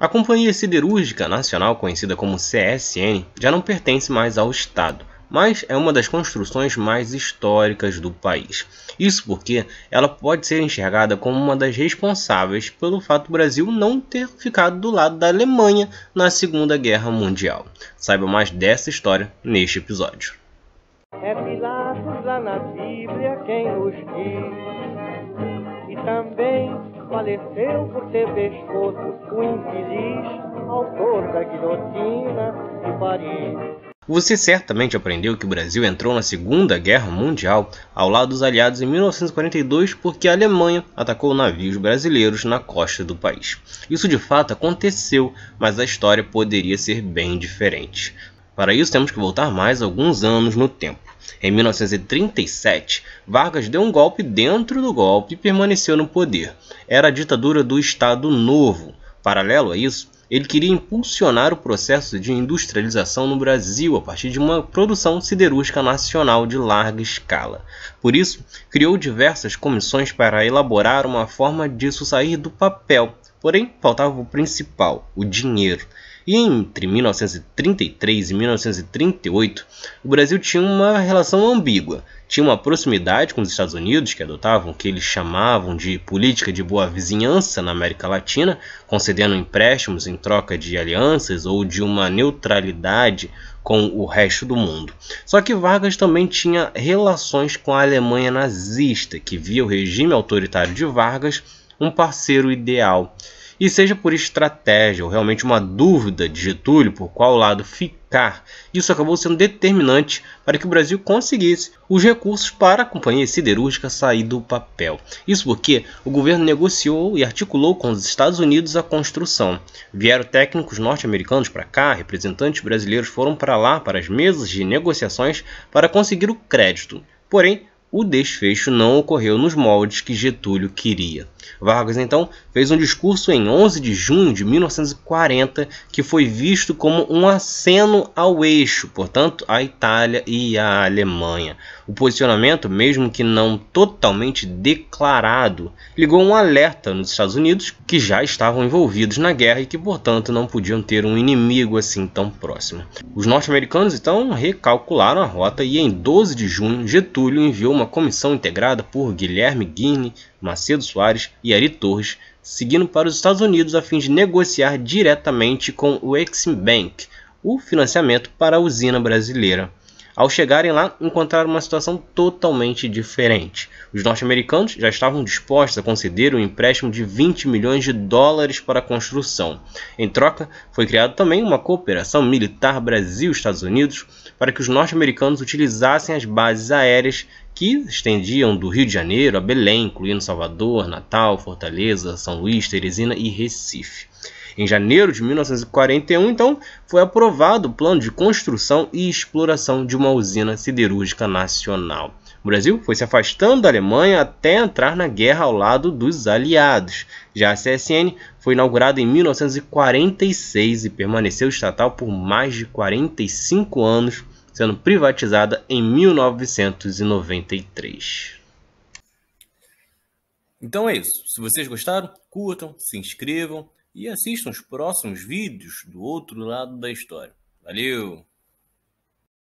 A Companhia Siderúrgica Nacional, conhecida como CSN, já não pertence mais ao Estado, mas é uma das construções mais históricas do país. Isso porque ela pode ser enxergada como uma das responsáveis pelo fato do Brasil não ter ficado do lado da Alemanha na Segunda Guerra Mundial. Saiba mais dessa história neste episódio. É Pilatos lá na Bíblia quem nos diz, e também faleceu por ter pescoço o infeliz autor da guilhotina de Paris. Você certamente aprendeu que o Brasil entrou na Segunda Guerra Mundial ao lado dos aliados em 1942 porque a Alemanha atacou navios brasileiros na costa do país. Isso de fato aconteceu, mas a história poderia ser bem diferente. Para isso, temos que voltar mais alguns anos no tempo. Em 1937, Vargas deu um golpe dentro do golpe e permaneceu no poder. Era a ditadura do Estado Novo. Paralelo a isso, ele queria impulsionar o processo de industrialização no Brasil a partir de uma produção siderúrgica nacional de larga escala. Por isso, criou diversas comissões para elaborar uma forma disso sair do papel. Porém, faltava o principal, o dinheiro. E entre 1933 e 1938, o Brasil tinha uma relação ambígua. Tinha uma proximidade com os Estados Unidos, que adotavam o que eles chamavam de política de boa vizinhança na América Latina, concedendo empréstimos em troca de alianças ou de uma neutralidade com o resto do mundo. Só que Vargas também tinha relações com a Alemanha nazista, que via o regime autoritário de Vargas um parceiro ideal e seja por estratégia ou realmente uma dúvida de Getúlio por qual lado ficar, isso acabou sendo determinante para que o Brasil conseguisse os recursos para a companhia siderúrgica sair do papel. Isso porque o governo negociou e articulou com os Estados Unidos a construção. Vieram técnicos norte-americanos para cá, representantes brasileiros foram para lá para as mesas de negociações para conseguir o crédito. Porém, o desfecho não ocorreu nos moldes que Getúlio queria. Vargas, então, fez um discurso em 11 de junho de 1940 que foi visto como um aceno ao eixo, portanto, à Itália e à Alemanha. O posicionamento, mesmo que não totalmente declarado, ligou um alerta nos Estados Unidos, que já estavam envolvidos na guerra e que, portanto, não podiam ter um inimigo assim tão próximo. Os norte-americanos, então, recalcularam a rota e, em 12 de junho, Getúlio enviou uma comissão integrada por Guilherme Guine, Macedo Soares e Ari Torres, seguindo para os Estados Unidos a fim de negociar diretamente com o Exim Bank o financiamento para a usina brasileira. Ao chegarem lá, encontraram uma situação totalmente diferente. Os norte-americanos já estavam dispostos a conceder um empréstimo de 20 milhões de dólares para a construção. Em troca, foi criada também uma cooperação militar Brasil-Estados Unidos para que os norte-americanos utilizassem as bases aéreas que estendiam do Rio de Janeiro a Belém, incluindo Salvador, Natal, Fortaleza, São Luís, Teresina e Recife. Em janeiro de 1941, então, foi aprovado o plano de construção e exploração de uma usina siderúrgica nacional. O Brasil foi se afastando da Alemanha até entrar na guerra ao lado dos aliados. Já a CSN foi inaugurada em 1946 e permaneceu estatal por mais de 45 anos sendo privatizada em 1993. Então é isso. Se vocês gostaram, curtam, se inscrevam e assistam os próximos vídeos do outro lado da história. Valeu!